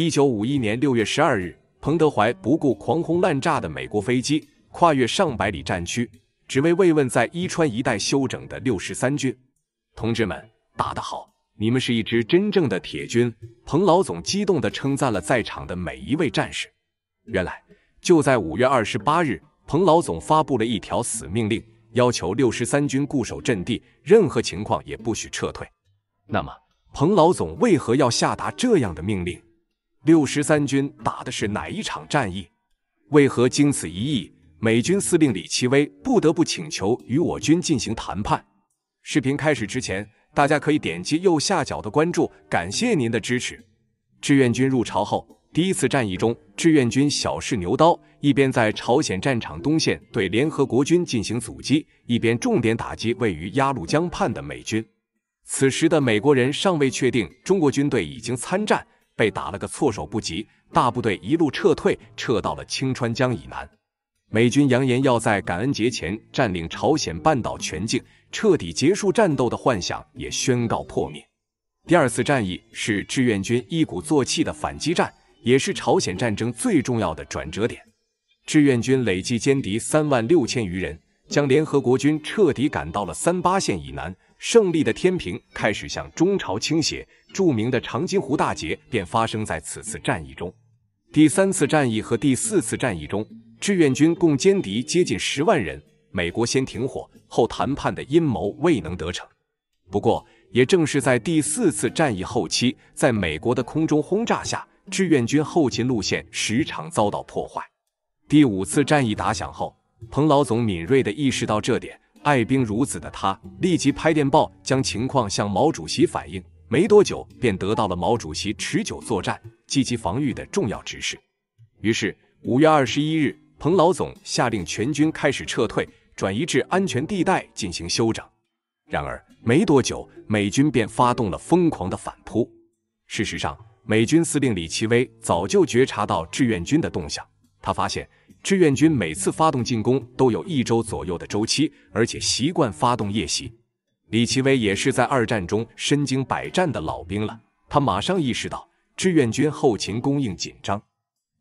一九五一年六月十二日，彭德怀不顾狂轰滥炸的美国飞机，跨越上百里战区，只为慰问在伊川一带休整的六十三军。同志们打得好，你们是一支真正的铁军。彭老总激动地称赞了在场的每一位战士。原来，就在五月二十八日，彭老总发布了一条死命令，要求六十三军固守阵地，任何情况也不许撤退。那么，彭老总为何要下达这样的命令？六十三军打的是哪一场战役？为何经此一役，美军司令李奇微不得不请求与我军进行谈判？视频开始之前，大家可以点击右下角的关注，感谢您的支持。志愿军入朝后，第一次战役中，志愿军小试牛刀，一边在朝鲜战场东线对联合国军进行阻击，一边重点打击位于鸭绿江畔的美军。此时的美国人尚未确定中国军队已经参战。被打了个措手不及，大部队一路撤退，撤到了清川江以南。美军扬言要在感恩节前占领朝鲜半岛全境，彻底结束战斗的幻想也宣告破灭。第二次战役是志愿军一鼓作气的反击战，也是朝鲜战争最重要的转折点。志愿军累计歼敌三万六千余人，将联合国军彻底赶到了三八线以南。胜利的天平开始向中朝倾斜，著名的长津湖大捷便发生在此次战役中。第三次战役和第四次战役中，志愿军共歼敌接近十万人。美国先停火后谈判的阴谋未能得逞。不过，也正是在第四次战役后期，在美国的空中轰炸下，志愿军后勤路线时常遭到破坏。第五次战役打响后，彭老总敏锐地意识到这点。爱兵如子的他，立即拍电报将情况向毛主席反映，没多久便得到了毛主席持久作战、积极防御的重要指示。于是，五月二十一日，彭老总下令全军开始撤退，转移至安全地带进行休整。然而，没多久，美军便发动了疯狂的反扑。事实上，美军司令李奇微早就觉察到志愿军的动向。他发现志愿军每次发动进攻都有一周左右的周期，而且习惯发动夜袭。李奇微也是在二战中身经百战的老兵了，他马上意识到志愿军后勤供应紧张。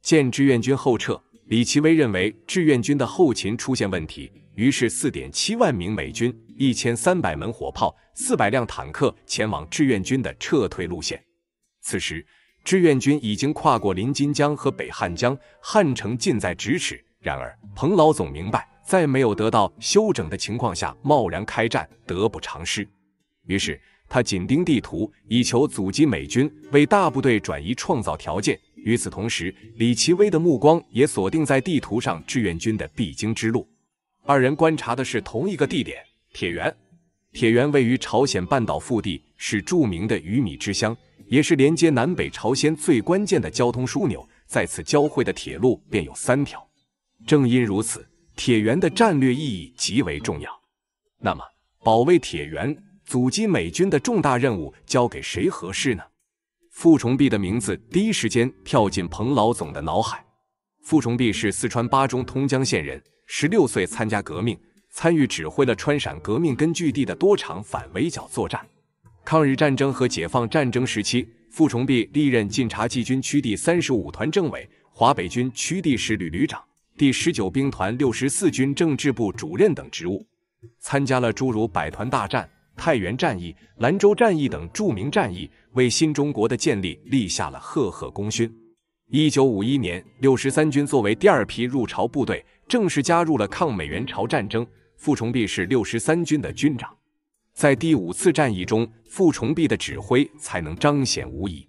见志愿军后撤，李奇微认为志愿军的后勤出现问题，于是四点七万名美军、一千三百门火炮、四百辆坦克前往志愿军的撤退路线。此时。志愿军已经跨过临津江和北汉江，汉城近在咫尺。然而，彭老总明白，在没有得到休整的情况下，贸然开战得不偿失。于是，他紧盯地图，以求阻击美军，为大部队转移创造条件。与此同时，李奇微的目光也锁定在地图上，志愿军的必经之路。二人观察的是同一个地点——铁原。铁原位于朝鲜半岛腹地，是著名的鱼米之乡。也是连接南北朝鲜最关键的交通枢纽，在此交汇的铁路便有三条。正因如此，铁原的战略意义极为重要。那么，保卫铁原、阻击美军的重大任务交给谁合适呢？傅崇碧的名字第一时间跳进彭老总的脑海。傅崇碧是四川巴中通江县人，十六岁参加革命，参与指挥了川陕革命根据地的多场反围剿作战。抗日战争和解放战争时期，傅崇碧历任晋察冀军区第三十五团政委、华北军区第十旅旅长、第十九兵团六十四军政治部主任等职务，参加了诸如百团大战、太原战役、兰州战役等著名战役，为新中国的建立立下了赫赫功勋。一九五一年，六十三军作为第二批入朝部队，正式加入了抗美援朝战争。傅崇碧是六十三军的军长。在第五次战役中，傅崇碧的指挥才能彰显无疑。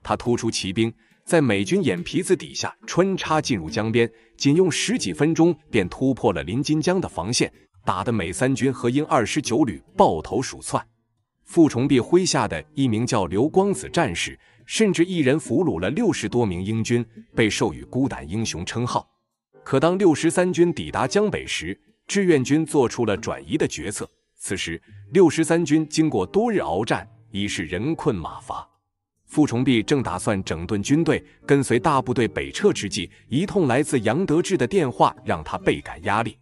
他突出骑兵，在美军眼皮子底下穿插进入江边，仅用十几分钟便突破了临津江的防线，打得美三军和英二十九旅抱头鼠窜。傅崇碧麾下的一名叫刘光子战士，甚至一人俘虏了六十多名英军，被授予孤胆英雄称号。可当六十三军抵达江北时，志愿军做出了转移的决策。此时，六十三军经过多日鏖战，已是人困马乏。傅崇碧正打算整顿军队，跟随大部队北撤之际，一通来自杨德志的电话让他倍感压力。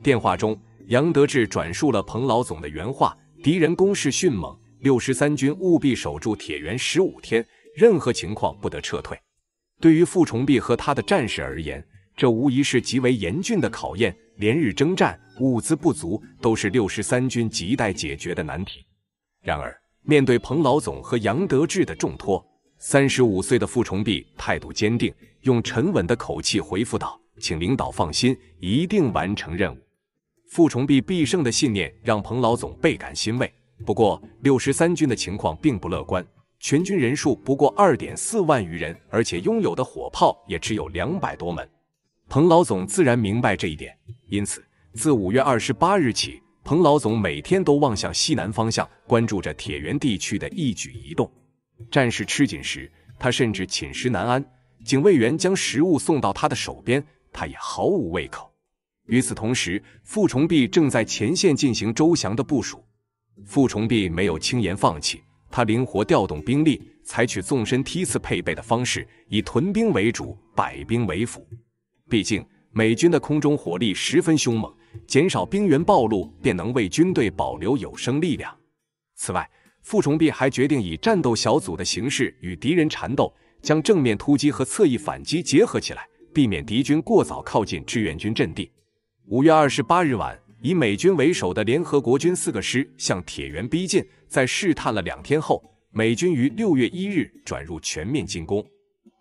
电话中，杨德志转述了彭老总的原话：敌人攻势迅猛，六十三军务必守住铁原十五天，任何情况不得撤退。对于傅崇碧和他的战士而言，这无疑是极为严峻的考验。连日征战。物资不足都是六十三军亟待解决的难题。然而，面对彭老总和杨得志的重托，三十五岁的傅崇碧态度坚定，用沉稳的口气回复道：“请领导放心，一定完成任务。”傅崇碧必胜的信念让彭老总倍感欣慰。不过，六十三军的情况并不乐观，全军人数不过二点四万余人，而且拥有的火炮也只有两百多门。彭老总自然明白这一点，因此。自五月二十八日起，彭老总每天都望向西南方向，关注着铁原地区的一举一动。战事吃紧时，他甚至寝食难安。警卫员将食物送到他的手边，他也毫无胃口。与此同时，傅崇碧正在前线进行周详的部署。傅崇碧没有轻言放弃，他灵活调动兵力，采取纵深梯次配备的方式，以屯兵为主，摆兵为辅。毕竟，美军的空中火力十分凶猛。减少兵员暴露，便能为军队保留有生力量。此外，傅崇碧还决定以战斗小组的形式与敌人缠斗，将正面突击和侧翼反击结合起来，避免敌军过早靠近志愿军阵地。五月二十八日晚，以美军为首的联合国军四个师向铁原逼近，在试探了两天后，美军于六月一日转入全面进攻，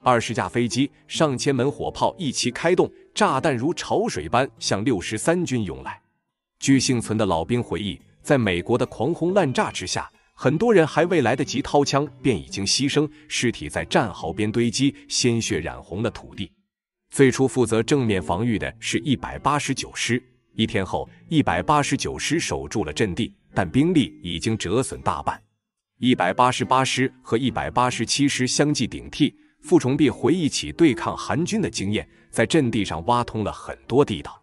二十架飞机、上千门火炮一齐开动。炸弹如潮水般向六十三军涌来。据幸存的老兵回忆，在美国的狂轰滥炸之下，很多人还未来得及掏枪，便已经牺牲。尸体在战壕边堆积，鲜血染红了土地。最初负责正面防御的是一百八十九师，一天后，一百八十九师守住了阵地，但兵力已经折损大半。一百八十八师和一百八十七师相继顶替。傅崇碧回忆起对抗韩军的经验，在阵地上挖通了很多地道。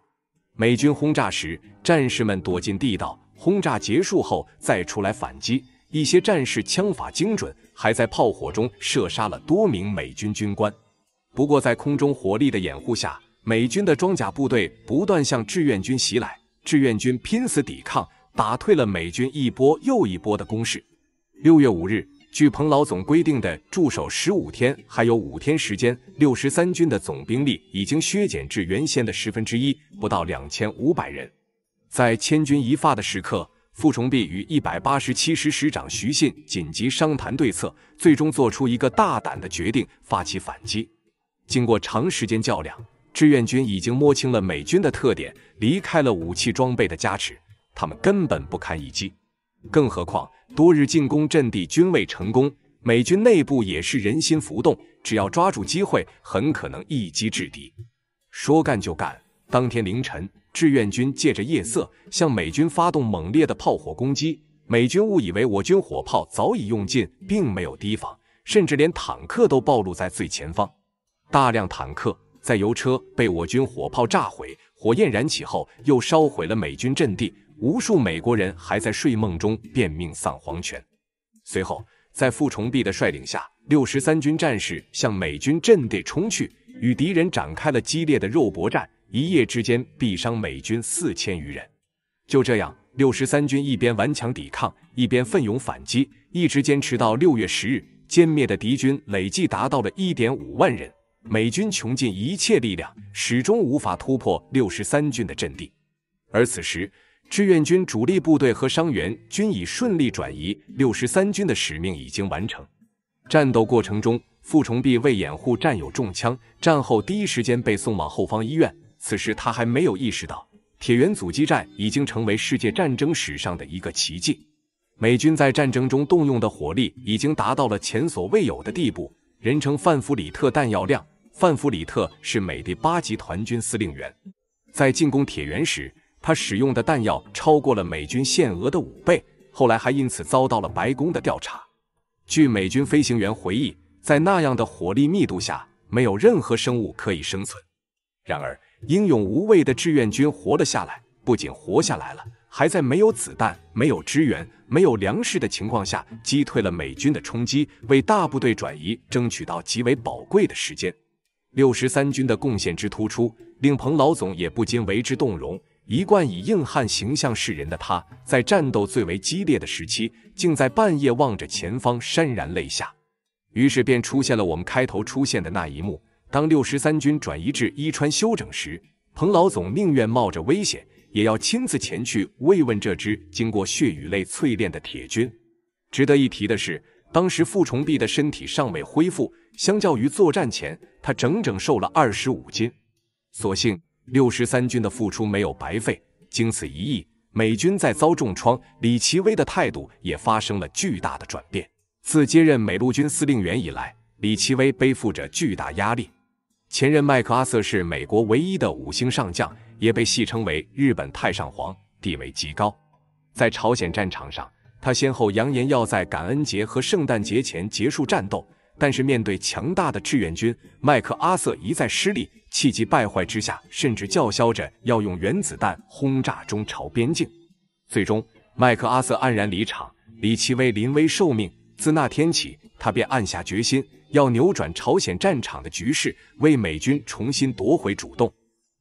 美军轰炸时，战士们躲进地道；轰炸结束后，再出来反击。一些战士枪法精准，还在炮火中射杀了多名美军军官。不过，在空中火力的掩护下，美军的装甲部队不断向志愿军袭来，志愿军拼死抵抗，打退了美军一波又一波的攻势。六月五日。据彭老总规定的驻守十五天，还有五天时间。六十三军的总兵力已经削减至原先的十分之一，不到两千五百人。在千钧一发的时刻，傅崇碧与一百八十七师师长徐信紧急商谈对策，最终做出一个大胆的决定，发起反击。经过长时间较量，志愿军已经摸清了美军的特点，离开了武器装备的加持，他们根本不堪一击。更何况，多日进攻阵地均未成功，美军内部也是人心浮动。只要抓住机会，很可能一击制敌。说干就干，当天凌晨，志愿军借着夜色向美军发动猛烈的炮火攻击。美军误以为我军火炮早已用尽，并没有提防，甚至连坦克都暴露在最前方。大量坦克、载油车被我军火炮炸毁，火焰燃起后又烧毁了美军阵地。无数美国人还在睡梦中便命丧黄泉。随后，在傅崇碧的率领下，六十三军战士向美军阵地冲去，与敌人展开了激烈的肉搏战。一夜之间，毙伤美军四千余人。就这样，六十三军一边顽强抵抗，一边奋勇反击，一直坚持到六月十日。歼灭的敌军累计达到了一点五万人。美军穷尽一切力量，始终无法突破六十三军的阵地。而此时，志愿军主力部队和伤员均已顺利转移，六十三军的使命已经完成。战斗过程中，傅崇碧为掩护战友中枪，战后第一时间被送往后方医院。此时他还没有意识到，铁原阻击战已经成为世界战争史上的一个奇迹。美军在战争中动用的火力已经达到了前所未有的地步，人称“范弗里特弹药量”。范弗里特是美第八集团军司令员，在进攻铁原时。他使用的弹药超过了美军限额的五倍，后来还因此遭到了白宫的调查。据美军飞行员回忆，在那样的火力密度下，没有任何生物可以生存。然而，英勇无畏的志愿军活了下来，不仅活下来了，还在没有子弹、没有支援、没有粮食的情况下，击退了美军的冲击，为大部队转移争取到极为宝贵的时间。六十三军的贡献之突出，令彭老总也不禁为之动容。一贯以硬汉形象示人的他，在战斗最为激烈的时期，竟在半夜望着前方潸然泪下。于是便出现了我们开头出现的那一幕：当六十三军转移至伊川休整时，彭老总宁愿冒着危险，也要亲自前去慰问这支经过血与泪淬炼的铁军。值得一提的是，当时傅崇碧的身体尚未恢复，相较于作战前，他整整瘦了二十五斤。所幸。六十三军的付出没有白费，经此一役，美军再遭重创。李奇微的态度也发生了巨大的转变。自接任美陆军司令员以来，李奇微背负着巨大压力。前任麦克阿瑟是美国唯一的五星上将，也被戏称为“日本太上皇”，地位极高。在朝鲜战场上，他先后扬言要在感恩节和圣诞节前结束战斗。但是面对强大的志愿军，麦克阿瑟一再失利，气急败坏之下，甚至叫嚣着要用原子弹轰炸中朝边境。最终，麦克阿瑟黯然离场。李奇微临危受命，自那天起，他便暗下决心，要扭转朝鲜战场的局势，为美军重新夺回主动。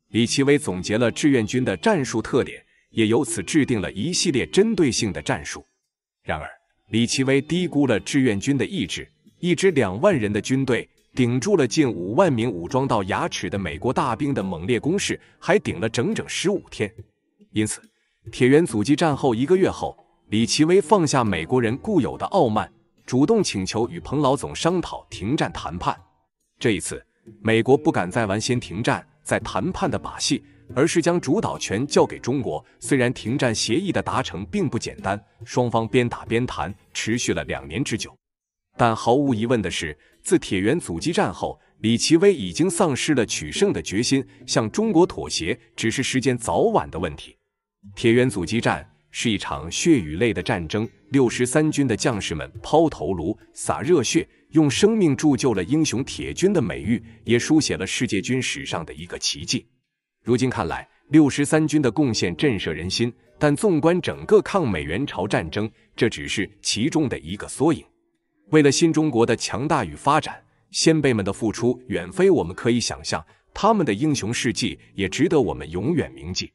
李奇微总结了志愿军的战术特点，也由此制定了一系列针对性的战术。然而，李奇微低估了志愿军的意志。一支两万人的军队顶住了近五万名武装到牙齿的美国大兵的猛烈攻势，还顶了整整十五天。因此，铁原阻击战后一个月后，李奇微放下美国人固有的傲慢，主动请求与彭老总商讨停战谈判。这一次，美国不敢再玩先停战再谈判的把戏，而是将主导权交给中国。虽然停战协议的达成并不简单，双方边打边谈，持续了两年之久。但毫无疑问的是，自铁原阻击战后，李奇微已经丧失了取胜的决心，向中国妥协只是时间早晚的问题。铁原阻击战是一场血与泪的战争，六十三军的将士们抛头颅、洒热血，用生命铸就了英雄铁军的美誉，也书写了世界军史上的一个奇迹。如今看来，六十三军的贡献震慑人心，但纵观整个抗美援朝战争，这只是其中的一个缩影。为了新中国的强大与发展，先辈们的付出远非我们可以想象，他们的英雄事迹也值得我们永远铭记。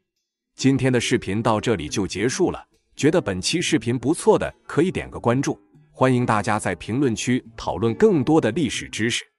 今天的视频到这里就结束了，觉得本期视频不错的可以点个关注，欢迎大家在评论区讨论更多的历史知识。